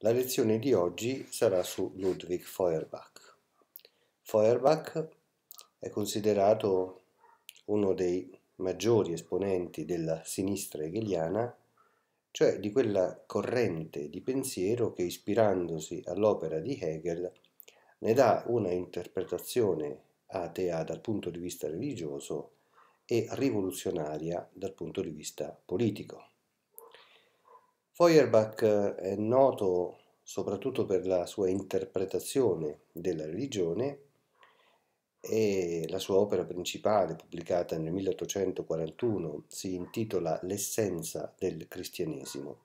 La lezione di oggi sarà su Ludwig Feuerbach. Feuerbach è considerato uno dei maggiori esponenti della sinistra hegeliana, cioè di quella corrente di pensiero che ispirandosi all'opera di Hegel ne dà una interpretazione atea dal punto di vista religioso e rivoluzionaria dal punto di vista politico. Feuerbach eh, è noto soprattutto per la sua interpretazione della religione e la sua opera principale, pubblicata nel 1841, si intitola L'essenza del cristianesimo.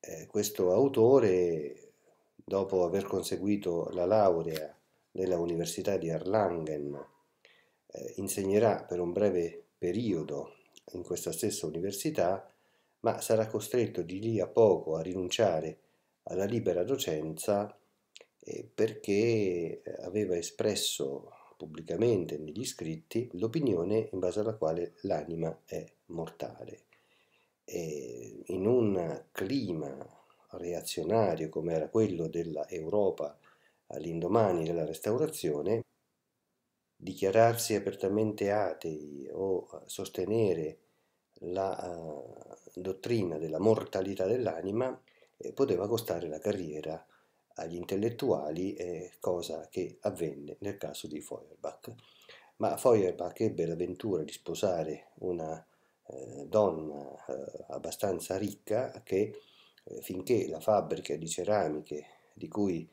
Eh, questo autore, dopo aver conseguito la laurea nella Università di Erlangen, eh, insegnerà per un breve periodo in questa stessa università ma sarà costretto di lì a poco a rinunciare alla libera docenza eh, perché eh, aveva espresso pubblicamente negli scritti l'opinione in base alla quale l'anima è mortale. E in un clima reazionario come era quello dell'Europa all'indomani della Restaurazione, dichiararsi apertamente atei o sostenere la uh, dottrina della mortalità dell'anima eh, poteva costare la carriera agli intellettuali, eh, cosa che avvenne nel caso di Feuerbach. Ma Feuerbach ebbe l'avventura di sposare una eh, donna eh, abbastanza ricca che eh, finché la fabbrica di ceramiche di cui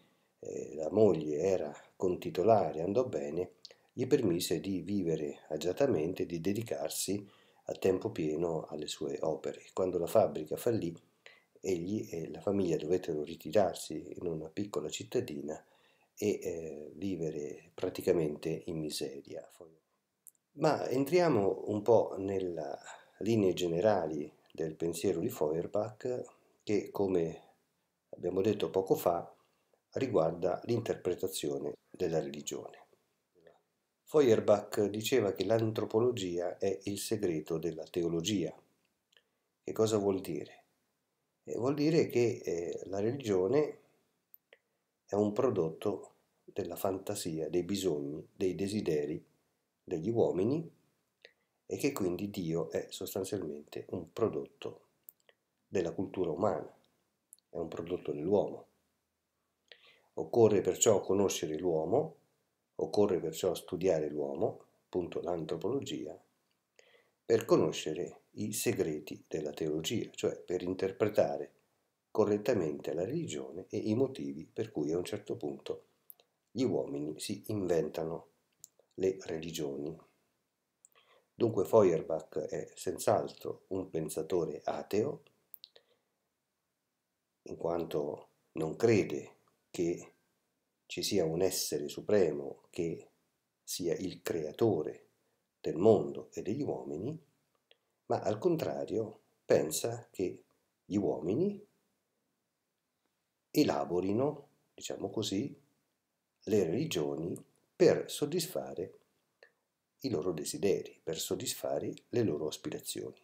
la moglie era contitolare andò bene, gli permise di vivere agiatamente e di dedicarsi a tempo pieno alle sue opere. Quando la fabbrica fallì, egli e la famiglia dovettero ritirarsi in una piccola cittadina e eh, vivere praticamente in miseria. Ma entriamo un po' nelle linee generali del pensiero di Feuerbach che, come abbiamo detto poco fa, riguarda l'interpretazione della religione. Feuerbach diceva che l'antropologia è il segreto della teologia. Che cosa vuol dire? Eh, vuol dire che eh, la religione è un prodotto della fantasia, dei bisogni, dei desideri degli uomini e che quindi Dio è sostanzialmente un prodotto della cultura umana, è un prodotto dell'uomo. Occorre perciò conoscere l'uomo Occorre perciò studiare l'uomo, appunto l'antropologia, per conoscere i segreti della teologia, cioè per interpretare correttamente la religione e i motivi per cui a un certo punto gli uomini si inventano le religioni. Dunque Feuerbach è senz'altro un pensatore ateo, in quanto non crede che ci sia un essere supremo che sia il creatore del mondo e degli uomini, ma al contrario pensa che gli uomini elaborino, diciamo così, le religioni per soddisfare i loro desideri, per soddisfare le loro aspirazioni.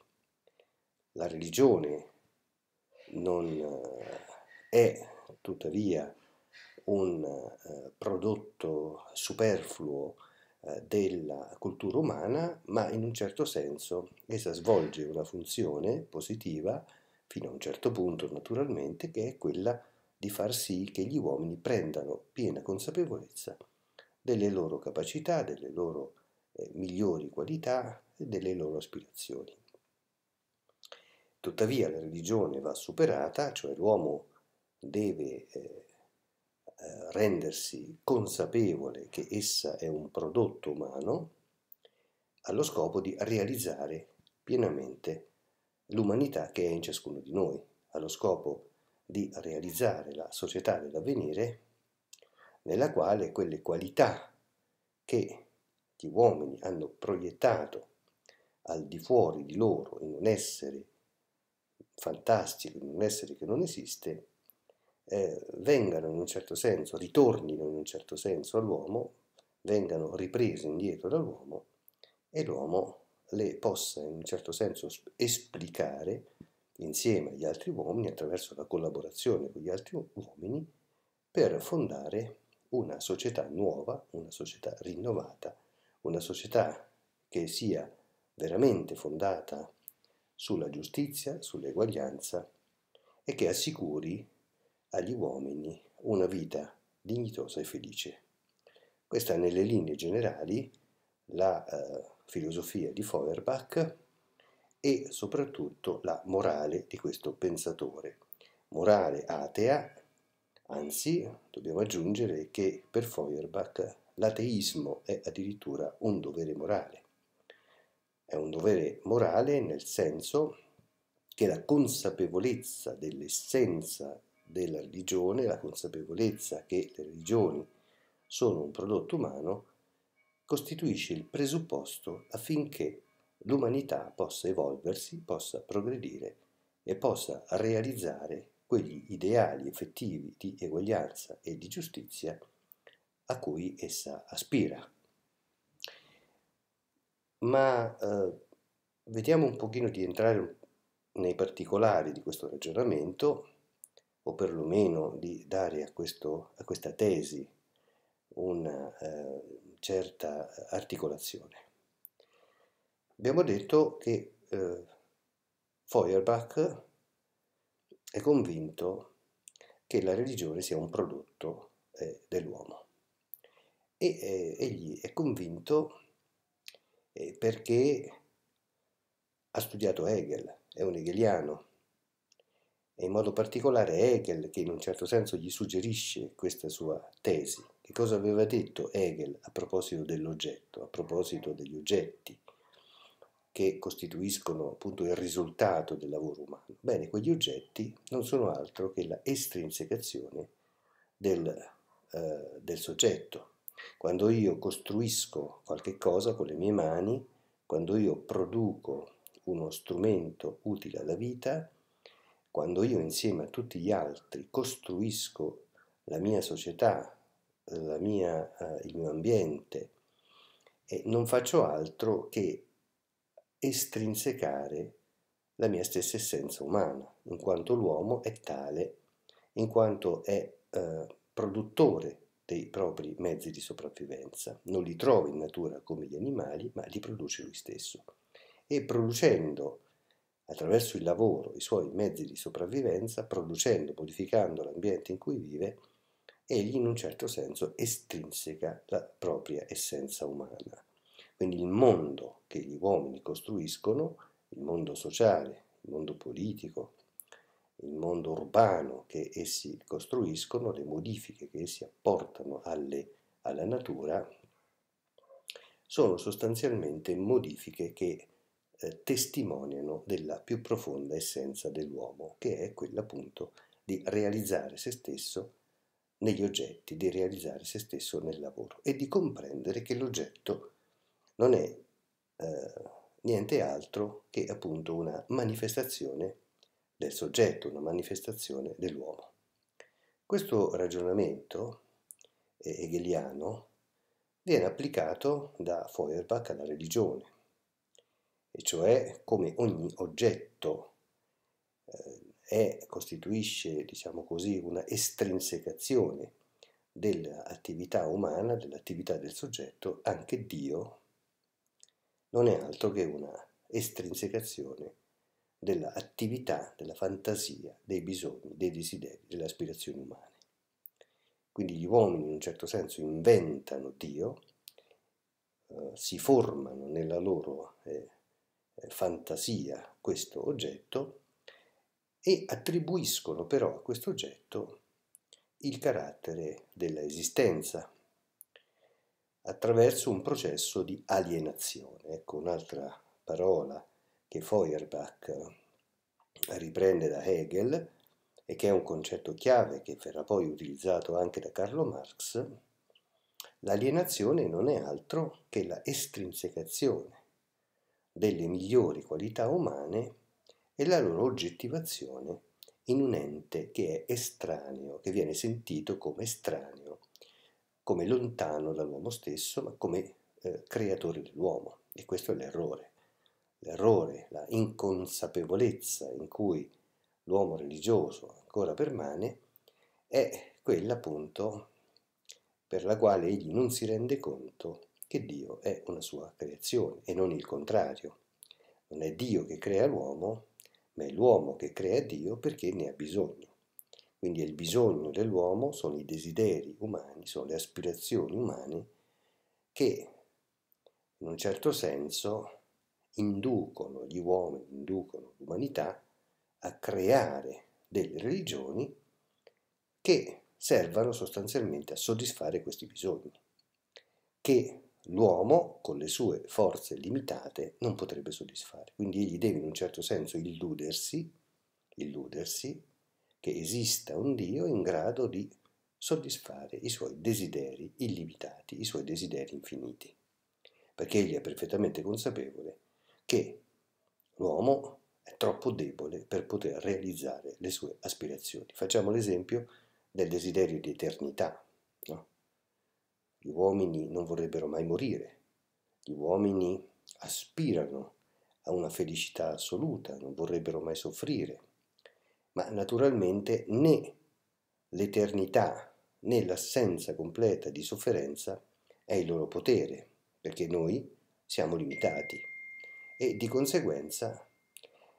La religione non eh, è tuttavia un eh, prodotto superfluo eh, della cultura umana, ma in un certo senso essa svolge una funzione positiva, fino a un certo punto naturalmente, che è quella di far sì che gli uomini prendano piena consapevolezza delle loro capacità, delle loro eh, migliori qualità e delle loro aspirazioni. Tuttavia la religione va superata, cioè l'uomo deve eh, eh, rendersi consapevole che essa è un prodotto umano allo scopo di realizzare pienamente l'umanità che è in ciascuno di noi, allo scopo di realizzare la società dell'avvenire nella quale quelle qualità che gli uomini hanno proiettato al di fuori di loro in un essere fantastico, in un essere che non esiste, eh, vengano in un certo senso, ritornino in un certo senso all'uomo, vengano riprese indietro dall'uomo e l'uomo le possa in un certo senso esplicare insieme agli altri uomini attraverso la collaborazione con gli altri uomini per fondare una società nuova, una società rinnovata, una società che sia veramente fondata sulla giustizia, sull'eguaglianza e che assicuri agli uomini una vita dignitosa e felice. Questa è nelle linee generali la eh, filosofia di Feuerbach e soprattutto la morale di questo pensatore. Morale atea, anzi dobbiamo aggiungere che per Feuerbach l'ateismo è addirittura un dovere morale. È un dovere morale nel senso che la consapevolezza dell'essenza della religione la consapevolezza che le religioni sono un prodotto umano costituisce il presupposto affinché l'umanità possa evolversi, possa progredire e possa realizzare quegli ideali effettivi di eguaglianza e di giustizia a cui essa aspira. Ma eh, vediamo un pochino di entrare nei particolari di questo ragionamento o perlomeno di dare a, questo, a questa tesi una eh, certa articolazione. Abbiamo detto che eh, Feuerbach è convinto che la religione sia un prodotto eh, dell'uomo e eh, egli è convinto eh, perché ha studiato Hegel, è un hegeliano, e in modo particolare Hegel che in un certo senso gli suggerisce questa sua tesi. Che cosa aveva detto Hegel a proposito dell'oggetto, a proposito degli oggetti che costituiscono appunto il risultato del lavoro umano? Bene, quegli oggetti non sono altro che la estrinsecazione del, eh, del soggetto. Quando io costruisco qualche cosa con le mie mani, quando io produco uno strumento utile alla vita, quando io insieme a tutti gli altri costruisco la mia società, la mia, eh, il mio ambiente, e non faccio altro che estrinsecare la mia stessa essenza umana, in quanto l'uomo è tale, in quanto è eh, produttore dei propri mezzi di sopravvivenza, non li trova in natura come gli animali, ma li produce lui stesso. E producendo attraverso il lavoro, i suoi mezzi di sopravvivenza, producendo, modificando l'ambiente in cui vive, egli in un certo senso estrinseca la propria essenza umana. Quindi il mondo che gli uomini costruiscono, il mondo sociale, il mondo politico, il mondo urbano che essi costruiscono, le modifiche che essi apportano alle, alla natura, sono sostanzialmente modifiche che eh, testimoniano della più profonda essenza dell'uomo, che è quella appunto di realizzare se stesso negli oggetti, di realizzare se stesso nel lavoro e di comprendere che l'oggetto non è eh, niente altro che appunto una manifestazione del soggetto, una manifestazione dell'uomo. Questo ragionamento eh, hegeliano viene applicato da Feuerbach alla religione, e cioè come ogni oggetto eh, è, costituisce, diciamo così, una estrinsecazione dell'attività umana, dell'attività del soggetto, anche Dio non è altro che una estrinsecazione dell'attività, della fantasia, dei bisogni, dei desideri, delle aspirazioni umane. Quindi gli uomini in un certo senso inventano Dio, eh, si formano nella loro eh, eh, fantasia questo oggetto e attribuiscono però a questo oggetto il carattere della esistenza attraverso un processo di alienazione. Ecco un'altra parola che Feuerbach riprende da Hegel e che è un concetto chiave che verrà poi utilizzato anche da Carlo Marx, l'alienazione non è altro che la estrinsecazione delle migliori qualità umane e la loro oggettivazione in un ente che è estraneo, che viene sentito come estraneo, come lontano dall'uomo stesso, ma come eh, creatore dell'uomo. E questo è l'errore. L'errore, la inconsapevolezza in cui l'uomo religioso ancora permane, è quella appunto per la quale egli non si rende conto che Dio è una sua creazione e non il contrario. Non è Dio che crea l'uomo, ma è l'uomo che crea Dio perché ne ha bisogno. Quindi è il bisogno dell'uomo, sono i desideri umani, sono le aspirazioni umane che in un certo senso inducono gli uomini, inducono l'umanità a creare delle religioni che servano sostanzialmente a soddisfare questi bisogni, che l'uomo con le sue forze limitate non potrebbe soddisfare. Quindi egli deve in un certo senso illudersi, illudersi che esista un Dio in grado di soddisfare i suoi desideri illimitati, i suoi desideri infiniti, perché egli è perfettamente consapevole che l'uomo è troppo debole per poter realizzare le sue aspirazioni. Facciamo l'esempio del desiderio di eternità. No? Gli uomini non vorrebbero mai morire, gli uomini aspirano a una felicità assoluta, non vorrebbero mai soffrire, ma naturalmente né l'eternità né l'assenza completa di sofferenza è il loro potere, perché noi siamo limitati e di conseguenza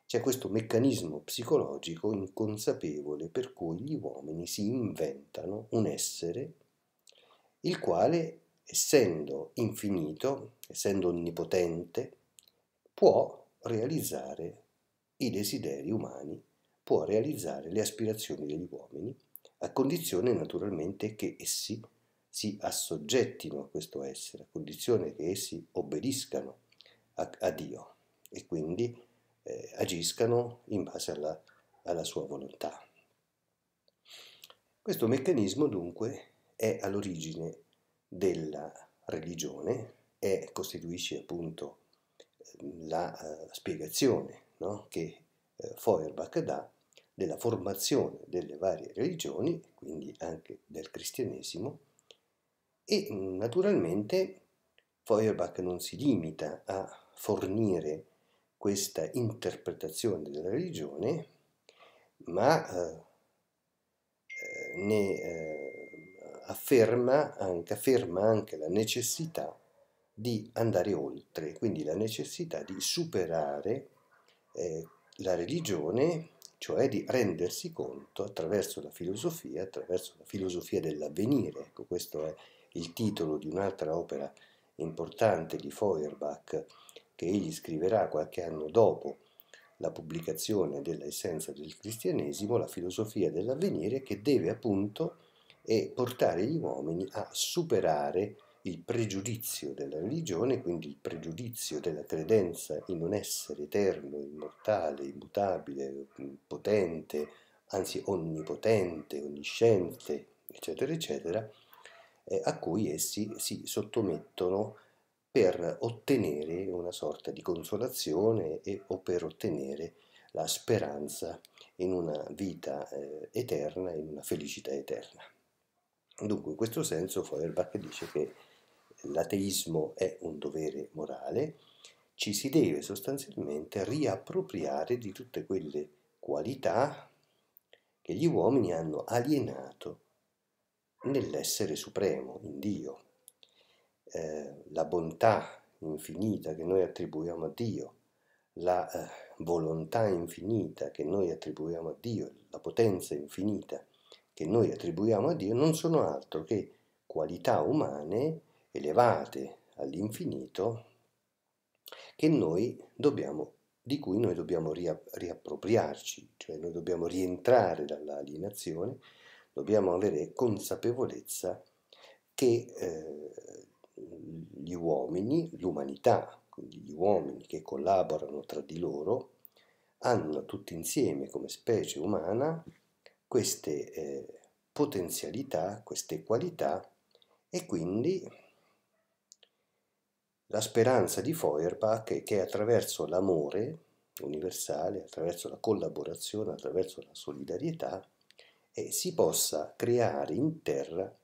c'è questo meccanismo psicologico inconsapevole per cui gli uomini si inventano un essere il quale, essendo infinito, essendo onnipotente, può realizzare i desideri umani, può realizzare le aspirazioni degli uomini, a condizione naturalmente che essi si assoggettino a questo essere, a condizione che essi obbediscano a, a Dio e quindi eh, agiscano in base alla, alla sua volontà. Questo meccanismo dunque è all'origine della religione e costituisce appunto ehm, la uh, spiegazione no? che uh, Feuerbach dà della formazione delle varie religioni, quindi anche del cristianesimo, e mm, naturalmente Feuerbach non si limita a fornire questa interpretazione della religione, ma eh, eh ne eh, afferma anche, afferma anche la necessità di andare oltre, quindi la necessità di superare eh, la religione, cioè di rendersi conto attraverso la filosofia, attraverso la filosofia dell'avvenire. Ecco, questo è il titolo di un'altra opera importante di Feuerbach che egli scriverà qualche anno dopo la pubblicazione dell'essenza del cristianesimo, la filosofia dell'avvenire, che deve appunto e portare gli uomini a superare il pregiudizio della religione, quindi il pregiudizio della credenza in un essere eterno, immortale, immutabile, mm, potente, anzi onnipotente, onnisciente, eccetera, eccetera, eh, a cui essi si sottomettono per ottenere una sorta di consolazione e, o per ottenere la speranza in una vita eh, eterna, in una felicità eterna. Dunque, in questo senso Feuerbach dice che l'ateismo è un dovere morale, ci si deve sostanzialmente riappropriare di tutte quelle qualità che gli uomini hanno alienato nell'essere supremo, in Dio. Eh, la bontà infinita che noi attribuiamo a Dio, la eh, volontà infinita che noi attribuiamo a Dio, la potenza infinita che noi attribuiamo a Dio non sono altro che qualità umane elevate all'infinito di cui noi dobbiamo riappropriarci, cioè noi dobbiamo rientrare dall'alienazione, dobbiamo avere consapevolezza che eh, gli uomini, l'umanità, quindi gli uomini che collaborano tra di loro, hanno tutti insieme come specie umana queste eh, potenzialità, queste qualità e quindi la speranza di Feuerbach è che attraverso l'amore universale, attraverso la collaborazione, attraverso la solidarietà, eh, si possa creare in terra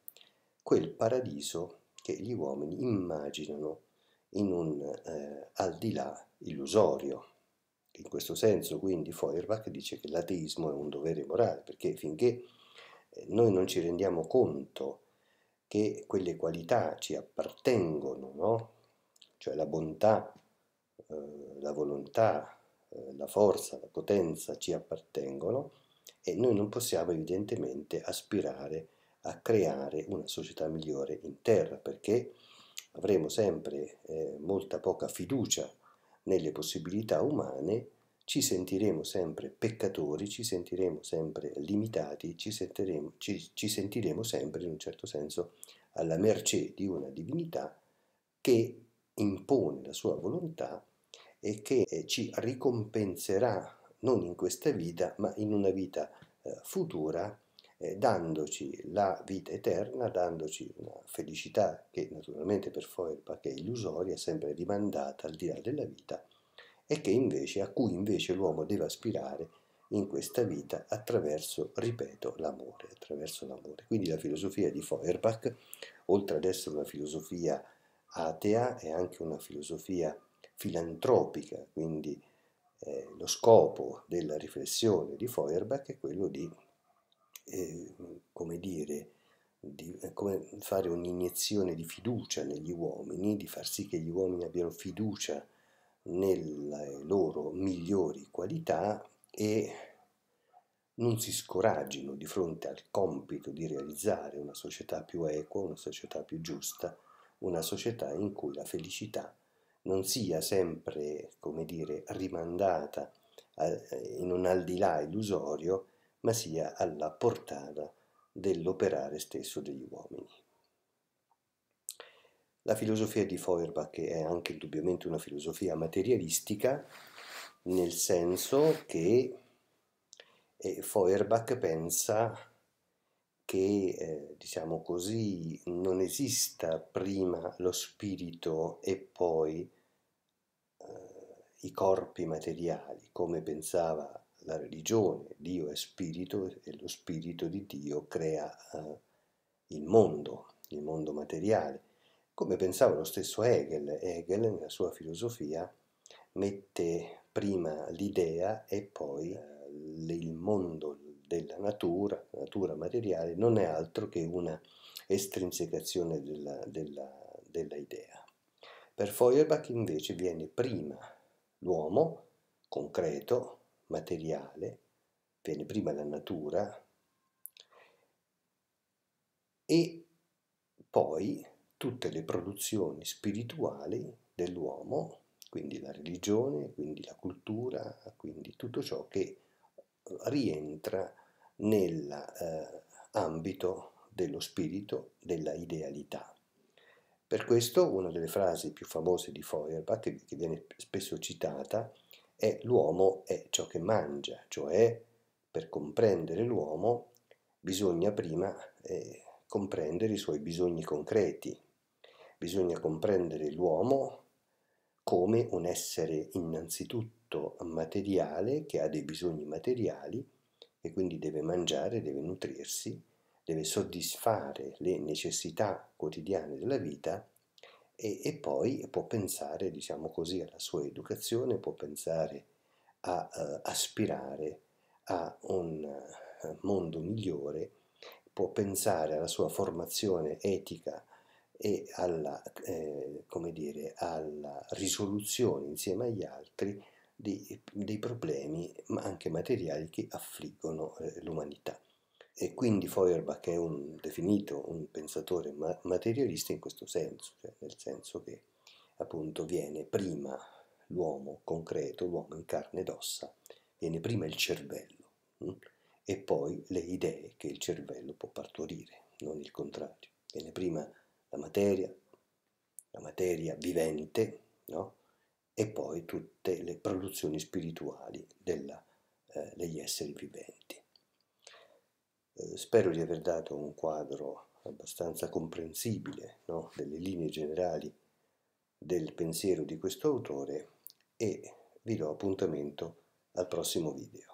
quel paradiso che gli uomini immaginano in un eh, al di là illusorio. In questo senso, quindi, Feuerbach dice che l'ateismo è un dovere morale, perché finché eh, noi non ci rendiamo conto che quelle qualità ci appartengono, no? cioè la bontà, eh, la volontà, eh, la forza, la potenza ci appartengono, e noi non possiamo evidentemente aspirare a creare una società migliore in terra, perché avremo sempre eh, molta poca fiducia nelle possibilità umane, ci sentiremo sempre peccatori, ci sentiremo sempre limitati, ci sentiremo, ci, ci sentiremo sempre in un certo senso alla mercé di una divinità che impone la sua volontà e che eh, ci ricompenserà non in questa vita ma in una vita eh, futura eh, dandoci la vita eterna, dandoci una felicità che naturalmente per Feuerbach è illusoria, sempre rimandata al di là della vita, e invece, a cui invece l'uomo deve aspirare in questa vita attraverso, ripeto, l'amore, attraverso l'amore. Quindi la filosofia di Feuerbach, oltre ad essere una filosofia atea, è anche una filosofia filantropica, quindi eh, lo scopo della riflessione di Feuerbach è quello di come dire, di, come fare un'iniezione di fiducia negli uomini, di far sì che gli uomini abbiano fiducia nelle loro migliori qualità e non si scoraggino di fronte al compito di realizzare una società più equa, una società più giusta, una società in cui la felicità non sia sempre, come dire, rimandata eh, in un al aldilà illusorio, ma sia alla portata dell'operare stesso degli uomini. La filosofia di Feuerbach è anche indubbiamente una filosofia materialistica, nel senso che eh, Feuerbach pensa che, eh, diciamo così, non esista prima lo spirito e poi eh, i corpi materiali, come pensava la religione, Dio è spirito e lo spirito di Dio crea eh, il mondo, il mondo materiale. Come pensava lo stesso Hegel, Hegel nella sua filosofia mette prima l'idea e poi eh, il mondo della natura, la natura materiale, non è altro che una estrinsecazione della, della, della idea. Per Feuerbach invece viene prima l'uomo concreto, materiale, viene prima la natura e poi tutte le produzioni spirituali dell'uomo, quindi la religione, quindi la cultura, quindi tutto ciò che rientra nell'ambito eh, dello spirito, della idealità. Per questo una delle frasi più famose di Feuerbach, che viene spesso citata, è l'uomo è ciò che mangia, cioè per comprendere l'uomo bisogna prima eh, comprendere i suoi bisogni concreti, bisogna comprendere l'uomo come un essere innanzitutto materiale che ha dei bisogni materiali e quindi deve mangiare, deve nutrirsi, deve soddisfare le necessità quotidiane della vita e, e poi può pensare, diciamo così, alla sua educazione, può pensare a uh, aspirare a un eh, mondo migliore, può pensare alla sua formazione etica e alla, eh, dire, alla risoluzione insieme agli altri dei, dei problemi, ma anche materiali, che affliggono eh, l'umanità. E quindi Feuerbach è un, definito un pensatore ma- materialista in questo senso, cioè nel senso che appunto viene prima l'uomo concreto, l'uomo in carne ed ossa, viene prima il cervello mh? Hm? e poi le idee che il cervello può partorire, non il contrario. Viene prima la materia, la materia vivente, no? e poi tutte le produzioni spirituali della, eh, degli esseri viventi. Eh, spero di aver dato un quadro abbastanza comprensibile no? delle linee generali del pensiero di questo autore e vi do appuntamento al prossimo video.